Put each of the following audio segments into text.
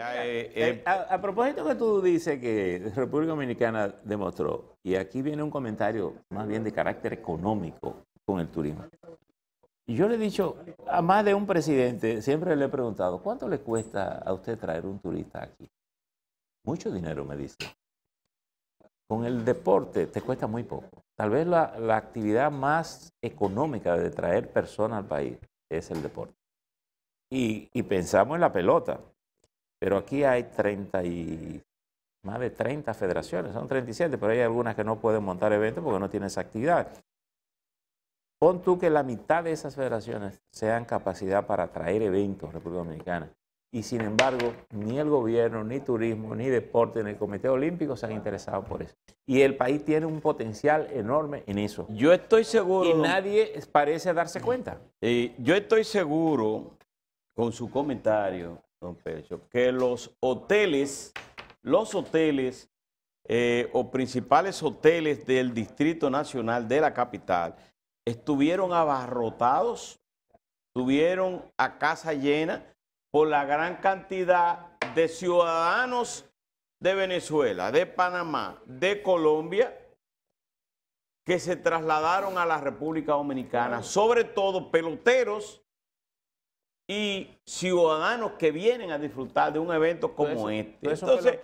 Eh, eh, eh, a, propósito que tú dices que República Dominicana demostró, y aquí viene un comentario más bien de carácter económico con el turismo. Yo le he dicho a más de un presidente, siempre le he preguntado, ¿cuánto le cuesta a usted traer un turista aquí? Mucho dinero, me dice. Con el deporte te cuesta muy poco. Tal vez la, actividad más económica de traer personas al país es el deporte. y pensamos en la pelota pero aquí hay 30 y, más de 30 federaciones, son 37, pero hay algunas que no pueden montar eventos porque no tienen esa actividad. Pon tú que la mitad de esas federaciones sean capacidad para traer eventos a República Dominicana. Y sin embargo, ni el gobierno, ni turismo, ni deporte, ni el Comité Olímpico se han interesado por eso. Y el país tiene un potencial enorme en eso. Yo estoy seguro. Y nadie parece darse cuenta. Eh, yo estoy seguro, con su comentario, don Pecho, que los hoteles, los hoteles eh, o principales hoteles del Distrito Nacional de la capital estuvieron abarrotados, estuvieron a casa llena por la gran cantidad de ciudadanos de Venezuela, de Panamá, de Colombia, que se trasladaron a la República Dominicana, sobre todo peloteros y ciudadanos que vienen a disfrutar de un evento como este. Esos Entonces,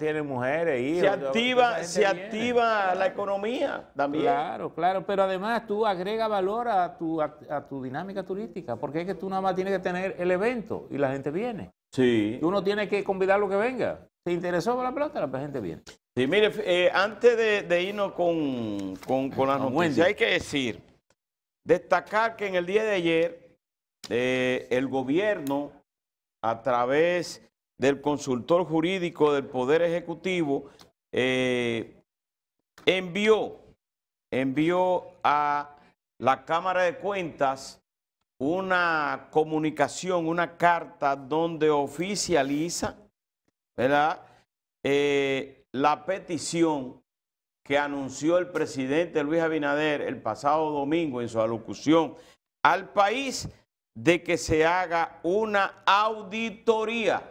tienen, mujeres, hijos. Se activa, se activa la economía también. Claro, claro, pero además tú agregas valor a tu, a, tu dinámica turística, porque es que tú nada más tienes que tener el evento y la gente viene. Sí. Tú no tienes que convidar lo que venga. ¿Te interesó por la plata, La gente viene. Sí, mire, eh, antes de, irnos con, con, con hay que decir, destacar que en el día de ayer eh, el gobierno, a través del consultor jurídico del Poder Ejecutivo, eh, envió, envió a la Cámara de Cuentas una comunicación, una carta donde oficializa eh, la petición que anunció el presidente Luis Abinader el pasado domingo en su alocución al país de que se haga una auditoría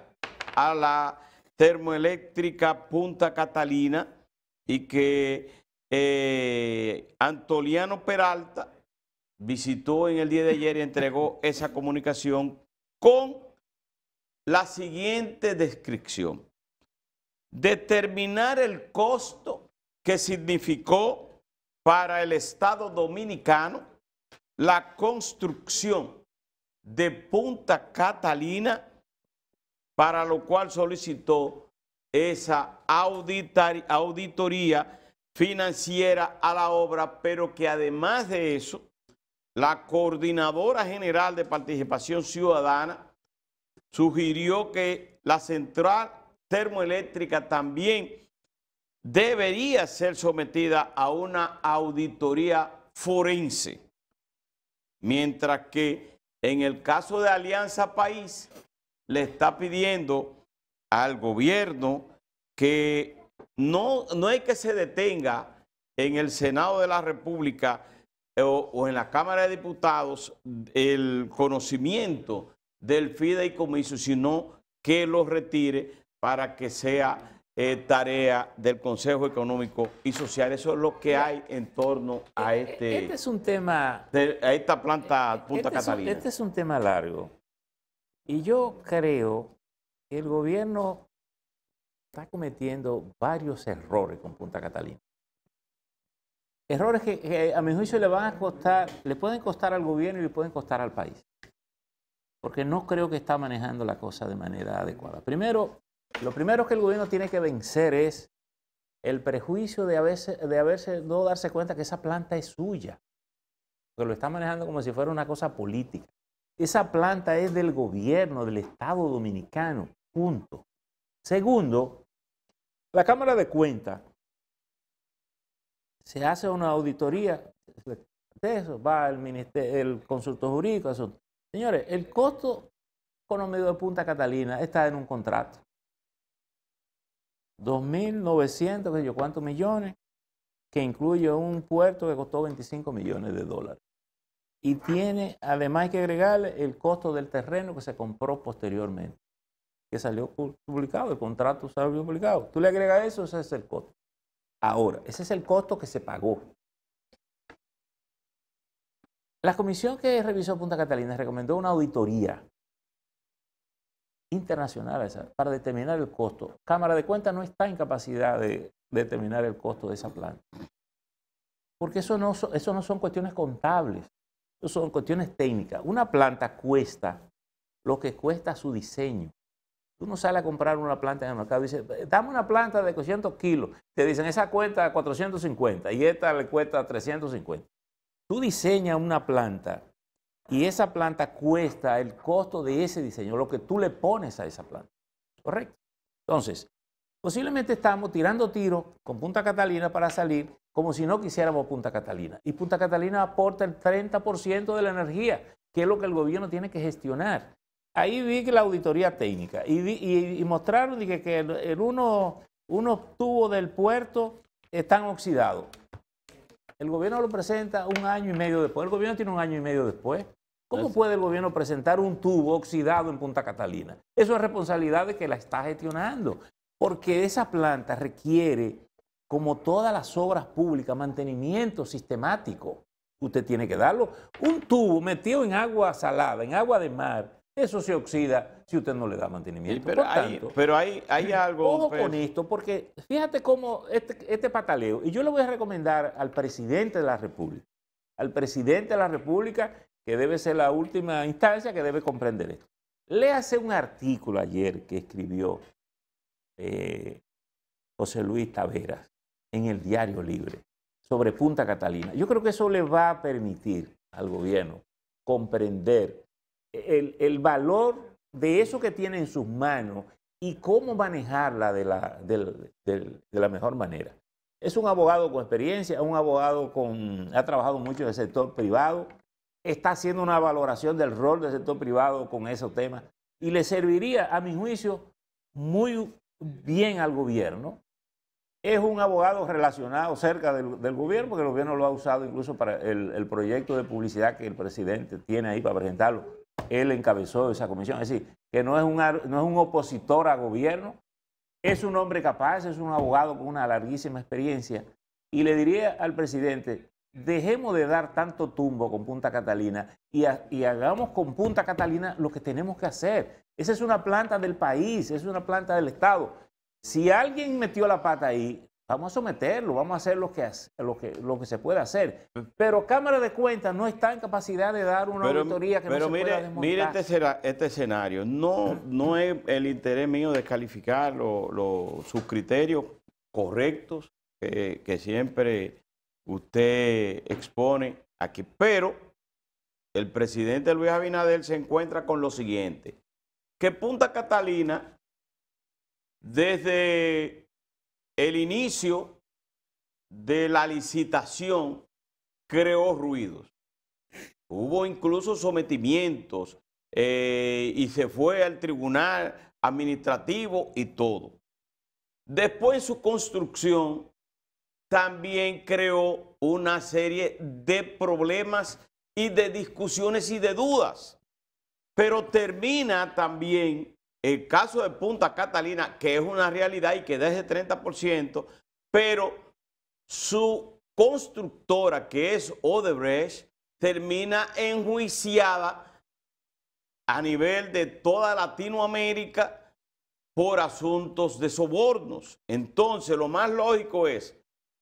a la termoeléctrica Punta Catalina y que eh, Antoliano Peralta visitó en el día de ayer y entregó esa comunicación con la siguiente descripción. Determinar el costo que significó para el Estado dominicano la construcción de Punta Catalina, para lo cual solicitó esa auditoría financiera a la obra, pero que además de eso, la Coordinadora General de Participación Ciudadana sugirió que la central termoeléctrica también debería ser sometida a una auditoría forense, mientras que en el caso de Alianza País, le está pidiendo al gobierno que no, no es que se detenga en el Senado de la República eh, o, en la Cámara de Diputados el conocimiento del fideicomiso, sino que lo retire para que sea eh, tarea del Consejo Económico y Social. Eso es lo que hay en torno a eh, este. Este es un tema. a esta planta eh, Punta este Catalina. este es un tema largo. Y yo creo que el gobierno está cometiendo varios errores con Punta Catalina. Errores que, a mi juicio le van a costar, le pueden costar al gobierno y le pueden costar al país. Porque no creo que está manejando la cosa de manera adecuada. Primero, lo primero que el gobierno tiene que vencer es el prejuicio de, haberse, de haberse, no darse cuenta que esa planta es suya, que lo está manejando como si fuera una cosa política. Esa planta es del gobierno, del Estado dominicano, punto. Segundo, la Cámara de Cuentas se hace una auditoría de eso, va el, consultor jurídico. Señores, el costo económico de Punta Catalina está en un contrato. 2.900, yo cuántos millones, que incluye un puerto que costó 25 millones de dólares. Y tiene, además que agregarle el costo del terreno que se compró posteriormente, que salió publicado, el contrato salió publicado. Tú le agregas eso, ese es el costo. Ahora, ese es el costo que se pagó. La comisión que revisó Punta Catalina recomendó una auditoría internacionales para determinar el costo. Cámara de Cuentas no está en capacidad de determinar el costo de esa planta. Porque eso no, eso no son cuestiones contables, eso son cuestiones técnicas. Una planta cuesta lo que cuesta su diseño. Tú no sales a comprar una planta en el mercado y dices, dame una planta de 200 kilos. Te dicen, esa cuenta 450 y esta le cuesta 350. Tú diseñas una planta y esa planta cuesta el costo de ese diseño, lo que tú le pones a esa planta. Correcto. Entonces, posiblemente estamos tirando tiros con Punta Catalina para salir como si no quisiéramos Punta Catalina. Y Punta Catalina aporta el 30% de la energía, que es lo que el gobierno tiene que gestionar. Ahí vi que la auditoría técnica y, mostraron que uno, unos tubos del puerto están oxidados. El gobierno lo presenta un año y medio después. El gobierno tiene un año y medio después. ¿Cómo puede el gobierno presentar un tubo oxidado en Punta Catalina? Eso es responsabilidad de que la está gestionando, porque esa planta requiere, como todas las obras públicas, mantenimiento sistemático. Usted tiene que darlo. Un tubo metido en agua salada, en agua de mar, eso se oxida si usted no le da mantenimiento. pero, hay, algo. Pues con esto, porque fíjate cómo este, este, pataleo, y yo le voy a recomendar al presidente de la República, al presidente de la República, que debe ser la última instancia que debe comprender esto. Léase un artículo ayer que escribió eh, José Luis Taveras en el Diario Libre sobre Punta Catalina. Yo creo que eso le va a permitir al gobierno comprender el, valor de eso que tiene en sus manos y cómo manejarla de la, mejor manera. Es un abogado con experiencia, un abogado con ha trabajado mucho en el sector privado, está haciendo una valoración del rol del sector privado con esos temas y le serviría, a mi juicio, muy bien al gobierno. Es un abogado relacionado cerca del, gobierno, porque el gobierno lo ha usado incluso para el proyecto de publicidad que el presidente tiene ahí para presentarlo él encabezó esa comisión. Es decir, que no es un, no es un opositor a gobierno, es un hombre capaz, es un abogado con una larguísima experiencia. Y le diría al presidente, dejemos de dar tanto tumbo con Punta Catalina y, y, hagamos con Punta Catalina lo que tenemos que hacer. Esa es una planta del país, es una planta del Estado. Si alguien metió la pata ahí, Vamos a someterlo, vamos a hacer lo que, lo lo que se puede hacer. Pero Cámara de Cuentas no está en capacidad de dar una auditoría que pero no se mire, pueda Mire este, este escenario. No, no es el interés mío descalificar sus criterios correctos que, que siempre usted expone aquí. Pero el presidente Luis Abinader se encuentra con lo siguiente. Que Punta Catalina, desde el inicio de la licitación creó ruidos. Hubo incluso sometimientos eh, y se fue al tribunal administrativo y todo. Después su construcción también creó una serie de problemas y de discusiones y de dudas, pero termina también el caso de Punta Catalina, que es una realidad y que da ese 30%, pero su constructora, que es Odebrecht, termina enjuiciada a nivel de toda Latinoamérica por asuntos de sobornos. Entonces, lo más lógico es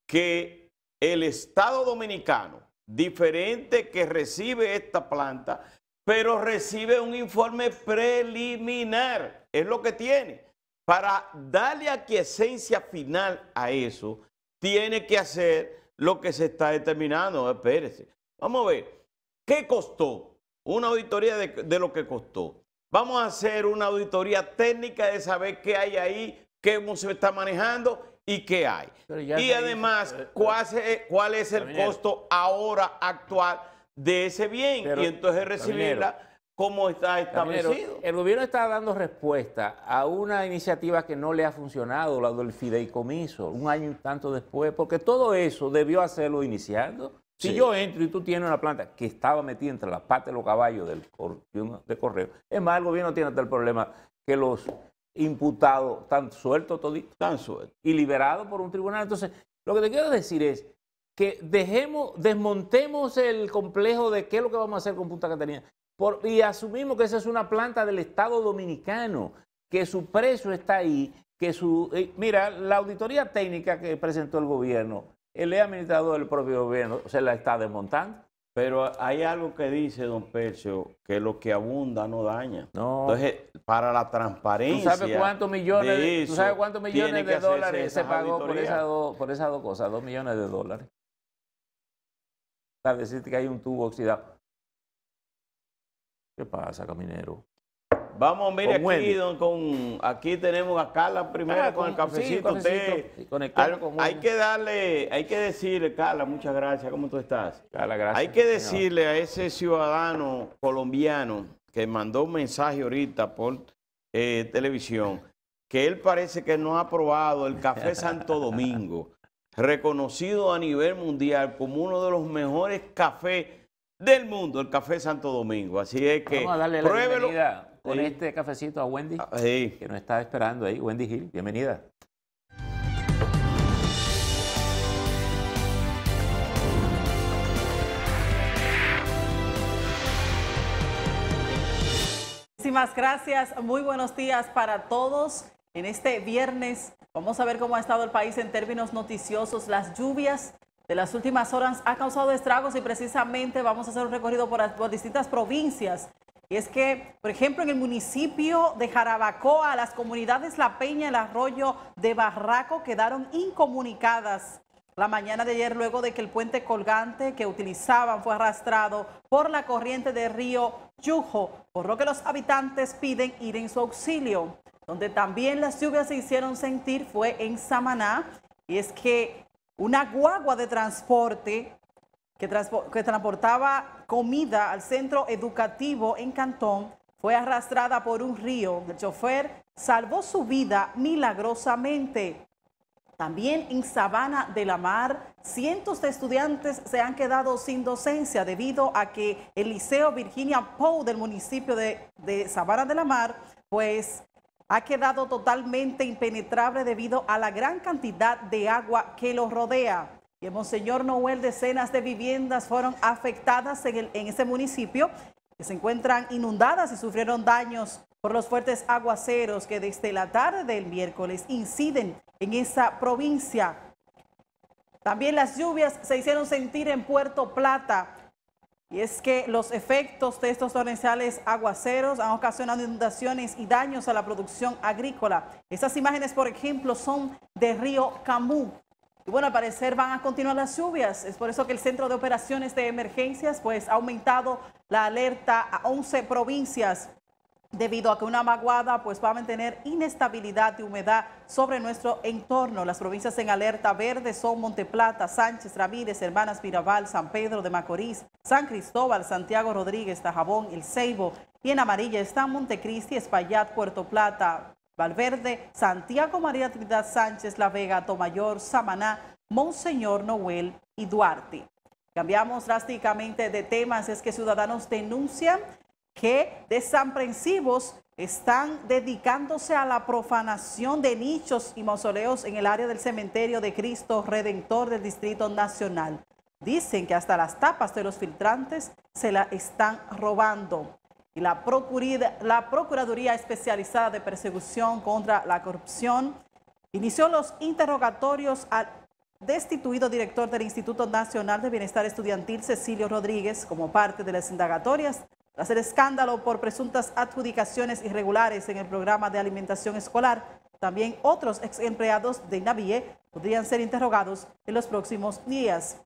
que el Estado Dominicano, diferente que recibe esta planta, pero recibe un informe preliminar, es lo que tiene. Para darle aquiescencia final a eso, tiene que hacer lo que se está determinando. Espérese. Vamos a ver, ¿qué costó? Una auditoría de, lo que costó. Vamos a hacer una auditoría técnica de saber qué hay ahí, qué se está manejando y qué hay. Y además, eh, eh, ¿cuál, es, el costo ahora actual? de ese bien y entonces recibirla como está establecido. el gobierno está dando respuesta a una iniciativa que no le ha funcionado, la del fideicomiso, un año y tanto después, porque todo eso debió hacerlo iniciando. Si yo entro y tú tienes una planta que estaba metida entre las patas de los caballos del de correo, es más, el gobierno tiene hasta el problema que los imputados están sueltos toditos. Y liberados por un tribunal. Entonces, lo que te quiero decir es, que dejemos, desmontemos el complejo de qué es lo que vamos a hacer con Punta Catalina. y asumimos que esa es una planta del Estado dominicano, que su precio está ahí, que su... mira, la auditoría técnica que presentó el gobierno, el administrador del propio gobierno se la está desmontando. Pero hay algo que dice don pecho que lo que abunda no daña. No. Entonces, para la transparencia. ¿Tú sabes cuántos millones de, cuántos dólares se pagó por por esas dos cosas? Dos millones de dólares para decirte que hay un tubo oxidado. ¿Qué pasa, caminero? Vamos, mire con aquí, con, aquí tenemos a Carla primero ah, con, el cafecito. hay que darle, hay que decirle, Carla, muchas gracias, ¿cómo tú estás? Carla, gracias. Hay que decirle a ese ciudadano colombiano que mandó un mensaje ahorita por eh, televisión, que él parece que no ha probado el café Santo Domingo reconocido a nivel mundial como uno de los mejores cafés del mundo, el Café Santo Domingo. Así es que pruébelo. con este cafecito a Wendy, ah, que nos está esperando ahí. Wendy Gil, bienvenida. Muchísimas gracias. Muy buenos días para todos en este viernes Vamos a ver cómo ha estado el país en términos noticiosos. Las lluvias de las últimas horas han causado estragos y precisamente vamos a hacer un recorrido por, distintas provincias. Y es que, por ejemplo, en el municipio de Jarabacoa, las comunidades La Peña, y El Arroyo de Barraco quedaron incomunicadas la mañana de ayer luego de que el puente colgante que utilizaban fue arrastrado por la corriente del río Yujo, por lo que los habitantes piden ir en su auxilio. Donde también las lluvias se hicieron sentir fue en Samaná. Y es que una guagua de transporte que, transportaba comida al centro educativo en Cantón fue arrastrada por un río. El chofer salvó su vida milagrosamente. También en Sabana de la Mar, cientos de estudiantes se han quedado sin docencia debido a que el Liceo Virginia Poe del municipio de, de Sabana de la Mar, pues ha quedado totalmente impenetrable debido a la gran cantidad de agua que lo rodea. Y en Monseñor Noel, decenas de viviendas fueron afectadas en, este en ese municipio, que se encuentran inundadas y sufrieron daños por los fuertes aguaceros que desde la tarde del miércoles inciden en esa provincia. También las lluvias se hicieron sentir en Puerto Plata, y es que los efectos de estos torrenciales aguaceros han ocasionado inundaciones y daños a la producción agrícola. Estas imágenes, por ejemplo, son de Río Camú. Y bueno, al parecer van a continuar las lluvias. Es por eso que el Centro de Operaciones de Emergencias pues, ha aumentado la alerta a 11 provincias debido a que una maguada pues va a mantener inestabilidad y humedad sobre nuestro entorno. Las provincias en alerta verde son Monteplata, Sánchez, Ramírez, Hermanas Mirabal, San Pedro de Macorís, San Cristóbal, Santiago Rodríguez, Tajabón, El Ceibo y en amarilla están Montecristi, Espaillat, Puerto Plata, Valverde, Santiago María Trinidad Sánchez, La Vega, Tomayor, Samaná, Monseñor Noel y Duarte. Cambiamos drásticamente de temas, es que ciudadanos denuncian que desaprensivos están dedicándose a la profanación de nichos y mausoleos en el área del cementerio de Cristo Redentor del Distrito Nacional. Dicen que hasta las tapas de los filtrantes se la están robando. Y la, la Procuraduría Especializada de Persecución contra la Corrupción inició los interrogatorios al destituido director del Instituto Nacional de Bienestar Estudiantil, Cecilio Rodríguez, como parte de las indagatorias tras el escándalo por presuntas adjudicaciones irregulares en el programa de alimentación escolar, también otros ex empleados de Navie podrían ser interrogados en los próximos días.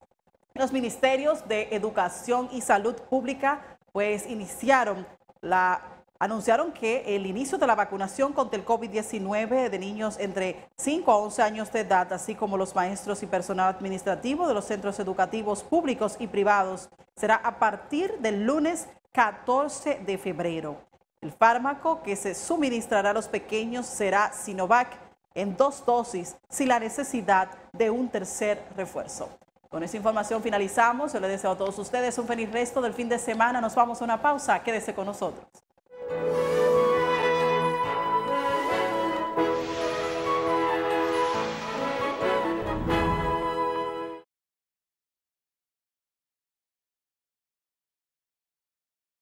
Los ministerios de Educación y Salud Pública pues iniciaron la anunciaron que el inicio de la vacunación contra el COVID-19 de niños entre 5 a 11 años de edad, así como los maestros y personal administrativo de los centros educativos públicos y privados, será a partir del lunes 14 de febrero. El fármaco que se suministrará a los pequeños será Sinovac en dos dosis sin la necesidad de un tercer refuerzo. Con esa información finalizamos. Yo les deseo a todos ustedes un feliz resto del fin de semana. Nos vamos a una pausa. Quédese con nosotros.